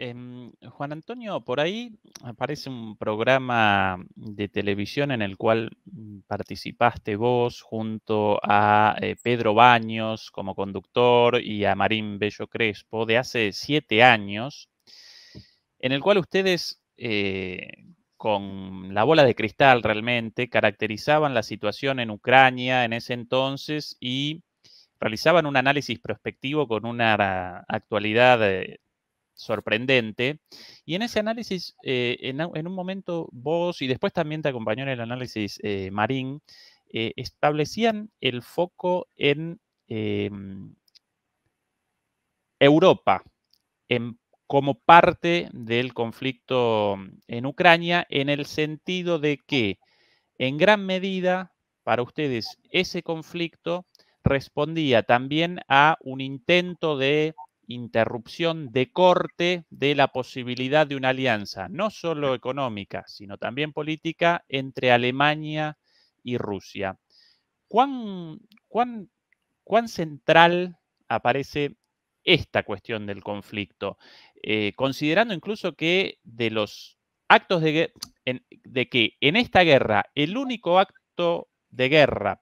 Em, Juan Antonio, por ahí aparece un programa de televisión en el cual mm, participaste vos junto a eh, Pedro Baños como conductor y a Marín Bello Crespo de hace siete años, en el cual ustedes eh, con la bola de cristal realmente caracterizaban la situación en Ucrania en ese entonces y realizaban un análisis prospectivo con una actualidad eh, sorprendente. Y en ese análisis, eh, en, un momento vos, y después también te acompañó en el análisis eh, Marín, eh, establecían el foco en em, Europa, como parte del conflicto en Ucrania, en el sentido de que, en gran medida, para ustedes, ese conflicto respondía también a un intento de interrupción de corte de la posibilidad de una alianza, no solo económica, sino también política, entre Alemania y Rusia. ¿Cuán, cuán, cuán central aparece esta cuestión del conflicto? Eh, considerando incluso que de los actos de, de que en esta guerra el único acto de guerra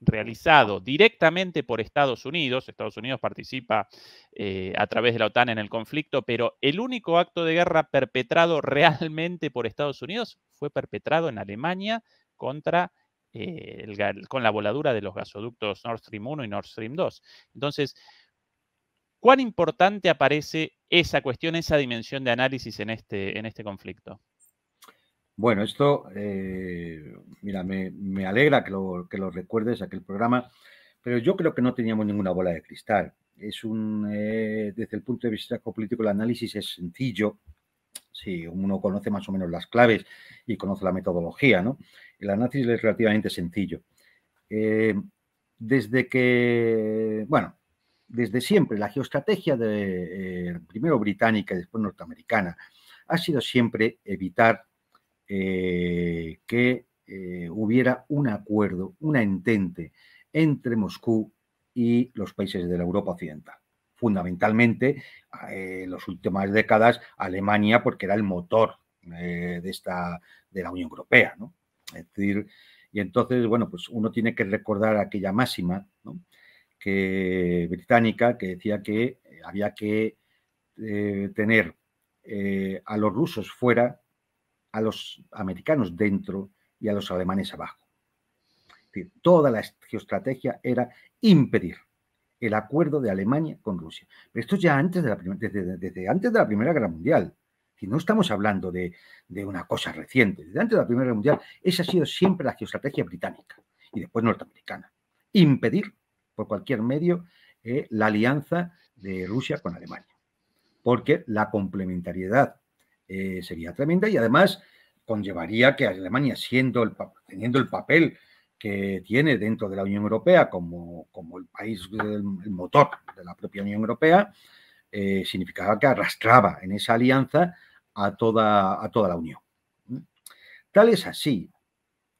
realizado directamente por Estados Unidos. Estados Unidos participa eh, a través de la OTAN en el conflicto, pero el único acto de guerra perpetrado realmente por Estados Unidos fue perpetrado en Alemania contra eh, con la voladura de los gasoductos Nord Stream 1 y Nord Stream 2. Entonces, ¿cuán importante aparece esa cuestión, esa dimensión de análisis en este, en este conflicto? Bueno, esto, eh, mira, me, alegra que lo, que lo, recuerdes, aquel programa, pero yo creo que no teníamos ninguna bola de cristal. Es un, eh, desde el punto de vista político, el análisis es sencillo, si uno conoce más o menos las claves y conoce la metodología, ¿no? El análisis es relativamente sencillo. Eh, desde que, bueno, desde siempre la geoestrategia de, primero británica y después norteamericana ha sido siempre evitar eh, que eh, hubiera un acuerdo, una entente entre Moscú y los países de la Europa Occidental. Fundamentalmente, ah, eh, en las últimas décadas, Alemania, porque era el motor de, esta, de la Unión Europea. Es decir, y entonces, bueno, pues uno tiene que recordar aquella máxima que, británica que decía que había que tener a los rusos fuera a los americanos dentro y a los alemanes abajo. toda la geoestrategia era impedir el acuerdo de Alemania con Rusia. Pero esto ya antes de la desde, antes de la Primera Guerra Mundial. si no estamos hablando de, una cosa reciente. Desde antes de la Primera Guerra Mundial, esa ha sido siempre la geoestrategia británica y después norteamericana. Impedir por cualquier medio eh, la alianza de Rusia con Alemania. Porque la complementariedad eh, sería tremenda y además conllevaría que Alemania, siendo el, teniendo el papel que tiene dentro de la Unión Europea como, el país, el, motor de la propia Unión Europea, eh, significaba que arrastraba en esa alianza a toda, a toda la Unión. Tal es así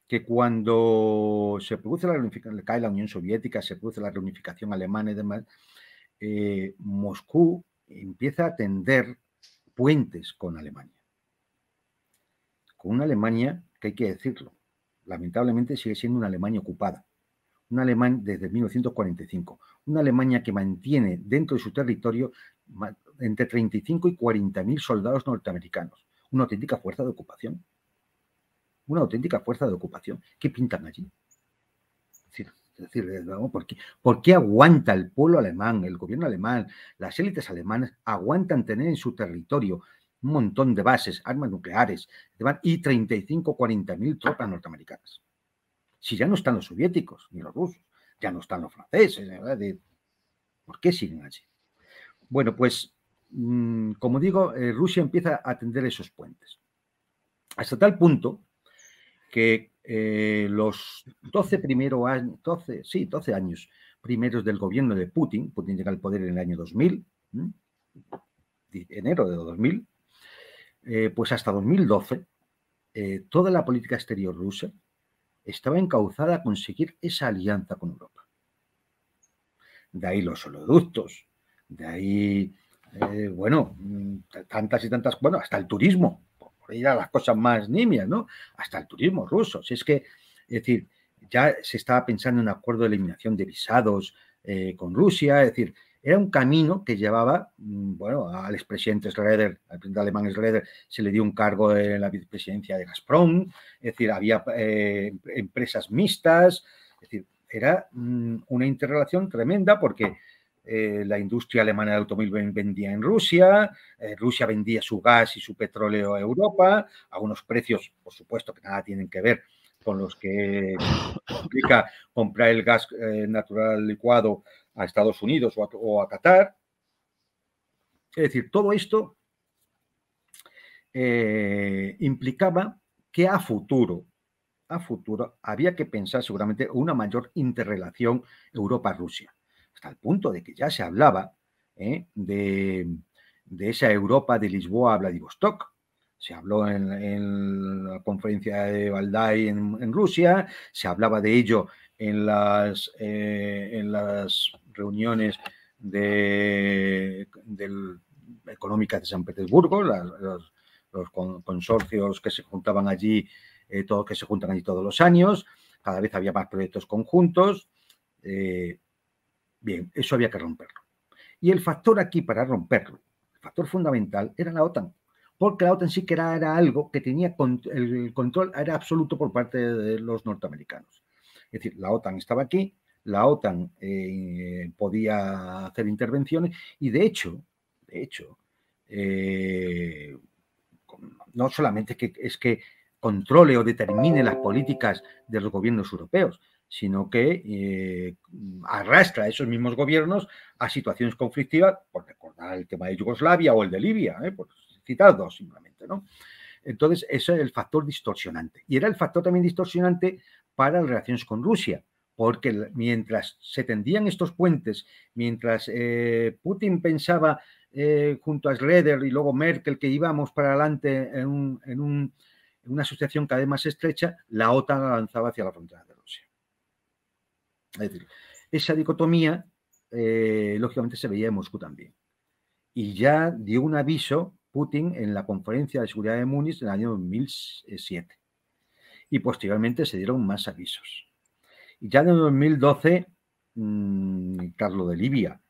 que cuando se produce la reunificación, cae la Unión Soviética, se produce la reunificación alemana y demás, eh, Moscú empieza a tender puentes con Alemania. Con una Alemania que hay que decirlo, lamentablemente sigue siendo una Alemania ocupada, una Alemania desde 1945, una Alemania que mantiene dentro de su territorio entre 35 y 40 mil soldados norteamericanos, una auténtica fuerza de ocupación, una auténtica fuerza de ocupación. ¿Qué pintan allí? Es decir, ¿por qué, ¿por aguanta el pueblo alemán, el gobierno alemán, las élites alemanas aguantan tener en su territorio un montón de bases, armas nucleares y 35, 40 mil tropas norteamericanas? Si ya no están los soviéticos ni los rusos, ya no están los franceses, ¿por qué siguen allí? Bueno, pues mm, como digo, eh, Rusia empieza a tender esos puentes. Hasta tal punto que eh, los 12 primeros años, 12, sí, 12 años primeros del gobierno de Putin, Putin llega al poder en el año 2000, enero de 2000, eh, pues hasta 2012, eh, toda la política exterior rusa estaba encauzada a conseguir esa alianza con Europa. De ahí los oleoductos, de ahí, bueno, mm, tantas y tantas, bueno, hasta el turismo, ir a las cosas más nimias, ¿no? Hasta el turismo ruso. Si es que, es decir, ya se estaba pensando en un acuerdo de eliminación de visados eh, con Rusia, es decir, era un camino que llevaba, mm, bueno, al expresidente Schroeder, al presidente alemán Schroeder, se le dio un cargo en la vicepresidencia de Gazprom, es decir, había eh, empresas mixtas, es decir, era mm, una interrelación tremenda porque eh, la industria alemana del automóvil vendía en Rusia, eh, Rusia vendía su gas y su petróleo a Europa, a unos precios, por supuesto, que nada tienen que ver con los que implica comprar el gas eh, natural licuado a Estados Unidos o a, o a, Qatar. Es decir, todo esto implicaba que a futuro, a futuro, había que pensar seguramente una mayor interrelación Europa-Rusia hasta el punto de que ya se hablaba ¿eh? de, de, esa Europa de Lisboa a Vladivostok. Se habló en, la conferencia de Valdai en, Rusia, se hablaba de ello en las, eh, en las reuniones de, económicas de San Petersburgo, los, consorcios que se juntaban allí, eh, todos que se juntan allí todos los años, cada vez había más proyectos conjuntos. Bien, eso había que romperlo. Y el factor aquí para romperlo, el factor fundamental, era la OTAN, porque la OTAN sí que era, algo que tenía el control, era absoluto por parte de los norteamericanos. Es decir, la OTAN estaba aquí, la OTAN eh, podía hacer intervenciones y de hecho, de hecho, eh, no solamente que, es que controle o determine las políticas de los gobiernos europeos, sino que eh, arrastra a esos mismos gobiernos a situaciones conflictivas, por recordar el tema de Yugoslavia o el de Libia, eh, por citar dos simplemente, ¿no? Entonces, ese es el factor distorsionante. Y era el factor también distorsionante para las relaciones con Rusia, porque mientras se tendían estos puentes, mientras eh, Putin pensaba eh, junto a Schroeder y luego Merkel que íbamos para adelante en, en una asociación cada vez más estrecha, la OTAN avanzaba hacia la frontera de Rusia. Es decir, esa dicotomía, eh, lógicamente, se veía en Moscú también. Y ya dio un aviso Putin en la conferencia de seguridad de Múnich el año 2007. Y posteriormente se dieron más avisos. Y ya en el 2012, Carlos mm, de Libia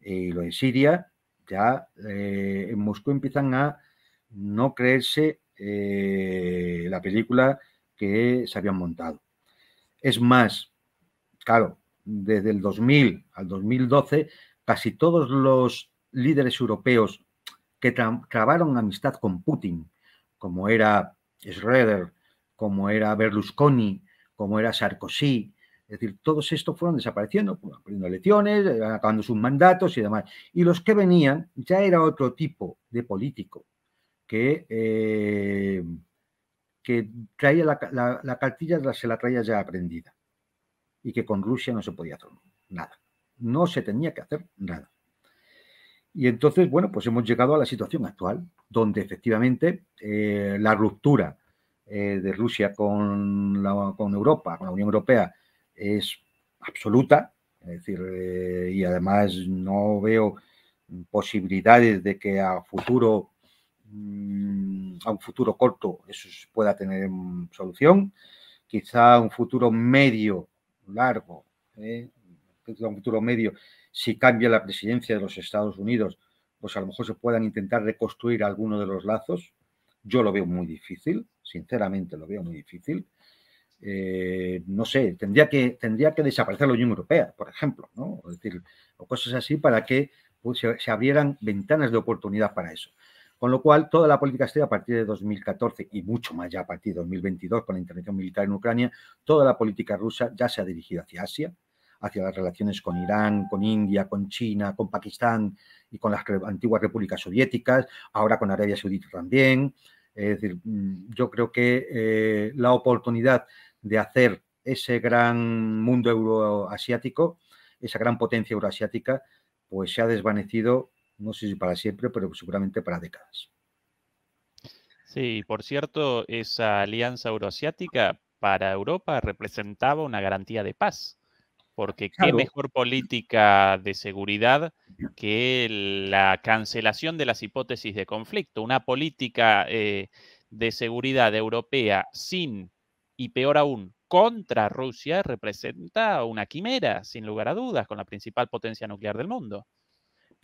eh, y lo de Siria, ya eh, en Moscú empiezan a no creerse la película que se habían montado. Es más, claro, desde el 2000 al 2012, casi todos los líderes europeos que trabaron amistad con Putin, como era Schroeder, como era Berlusconi, como era Sarkozy, es decir, todos estos fueron desapareciendo, fueron elecciones, eh, acabando sus mandatos y demás. Y los que venían ya era otro tipo de político que, eh, que traía la cartilla, se la traía ya aprendida y que con Rusia no se podía hacer nada. No se tenía que hacer nada. Y entonces, bueno, pues hemos llegado a la situación actual, donde efectivamente eh, la ruptura eh, de Rusia con, con Europa, con la Unión Europea, es absoluta. Es decir, eh, y además no veo posibilidades de que a futuro mm, a un futuro corto eso pueda tener mm, solución quizá un futuro medio largo, ¿eh? un futuro medio, si cambia la presidencia de los Estados Unidos, pues a lo mejor se puedan intentar reconstruir algunos de los lazos. Yo lo veo muy difícil, sinceramente lo veo muy difícil. Eh, no sé, tendría que, tendría que desaparecer la Unión Europea, por ejemplo, O, decir, o cosas así para que pues, se, abrieran ventanas de oportunidad para eso. Con lo cual, toda la política exterior a partir de 2014 y mucho más ya a partir de 2022 con la intervención militar en Ucrania, toda la política rusa ya se ha dirigido hacia Asia, hacia las relaciones con Irán, con India, con China, con Pakistán y con las antiguas repúblicas soviéticas, ahora con Arabia Saudita también. Es decir, mm, yo creo que eh, la oportunidad de hacer ese gran mundo euroasiático, esa gran potencia euroasiática, pues se ha desvanecido no sé si para siempre, pero seguramente para décadas. Sí, por cierto, esa alianza euroasiática para Europa representaba una garantía de paz, porque qué mejor política de seguridad que la cancelación de las hipótesis de conflicto, una política eh, de seguridad europea sin, y peor aún, contra Rusia representa una quimera, sin lugar a dudas, con la principal potencia nuclear del mundo.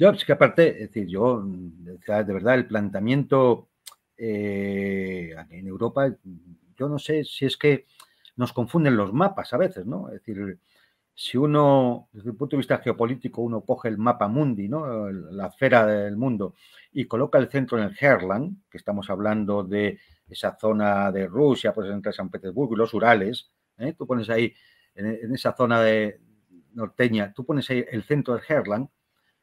Yo, es pues, que aparte, es decir, yo, de verdad, el planteamiento eh, en Europa, yo no sé si es que nos confunden los mapas a veces, ¿no? Es decir, si uno, desde el punto de vista geopolítico, uno coge el mapa mundi, ¿no? la esfera del mundo, y coloca el centro en el Herland, que estamos hablando de esa zona de Rusia, pues entre San Petersburgo y los Urales, ¿eh? tú pones ahí, en, esa zona de norteña, tú pones ahí el centro del Herland,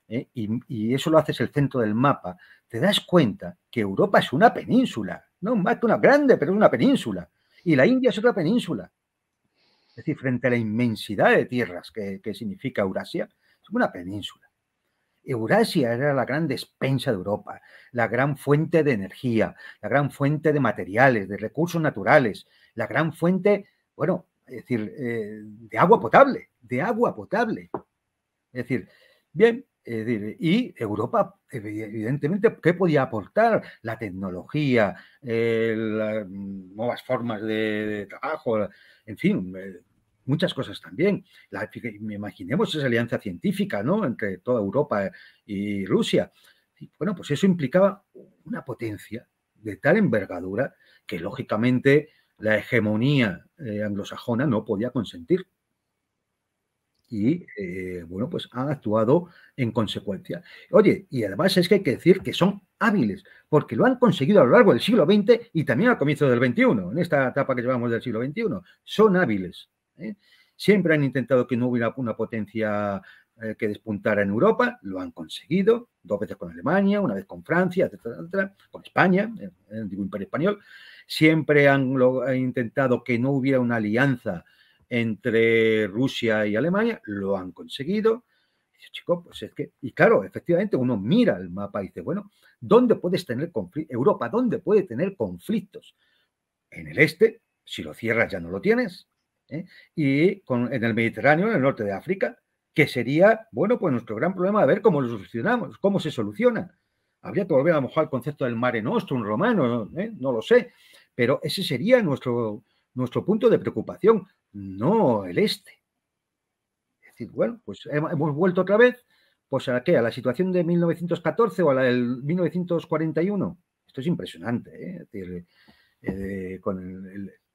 ¿eh? y, eso lo haces el centro del mapa, te das cuenta que Europa es una península, no más que una grande, pero es una península, y la India es otra península. Es decir, frente a la inmensidad de tierras que, significa Eurasia, es una península. Eurasia era la gran despensa de Europa, la gran fuente de energía, la gran fuente de materiales, de recursos naturales, la gran fuente, bueno, es decir, eh, de agua potable, de agua potable. Es decir, bien, eh, y Europa, evidentemente, ¿qué podía aportar? La tecnología, eh, mm, nuevas formas de, trabajo, en fin, eh, muchas cosas también. La, imaginemos esa alianza científica ¿no? entre toda Europa y Rusia. bueno, pues eso implicaba una potencia de tal envergadura que, lógicamente, la hegemonía anglosajona no podía consentir y eh, bueno, pues han actuado en consecuencia. Oye, y además es que hay que decir que son hábiles, porque lo han conseguido a lo largo del siglo XX y también al comienzo del XXI, en esta etapa que llevamos del siglo XXI, son hábiles. ¿eh? Siempre han intentado que no hubiera una potencia eh, que despuntara en Europa, lo han conseguido, dos veces con Alemania, una vez con Francia, etcétera, con España, digo imperio español, siempre han intentado que no hubiera una alianza entre Rusia y Alemania, lo han conseguido. Y pues es que, y claro, efectivamente uno mira el mapa y dice, bueno, ¿dónde puedes tener conflictos? Europa, ¿dónde puede tener conflictos? En el este, si lo cierras ya no lo tienes, ¿eh? y en el Mediterráneo, en el norte de África, que sería, bueno, pues nuestro gran problema de ver cómo lo solucionamos, cómo se soluciona. Habría que volver a lo mejor al concepto del mare nostrum romano, ¿eh? no lo sé, pero ese sería nuestro, nuestro punto de preocupación no el este. Es decir, bueno, pues hemos vuelto otra vez, pues a qué, a la situación de 1914 o a la del 1941. Esto es impresionante, ¿eh? eh,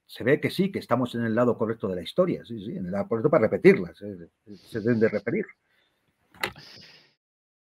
se ve que sí, que estamos en el lado correcto de la historia, sí, sí, en el lado correcto para repetirlas, ¿eh? se deben de referir.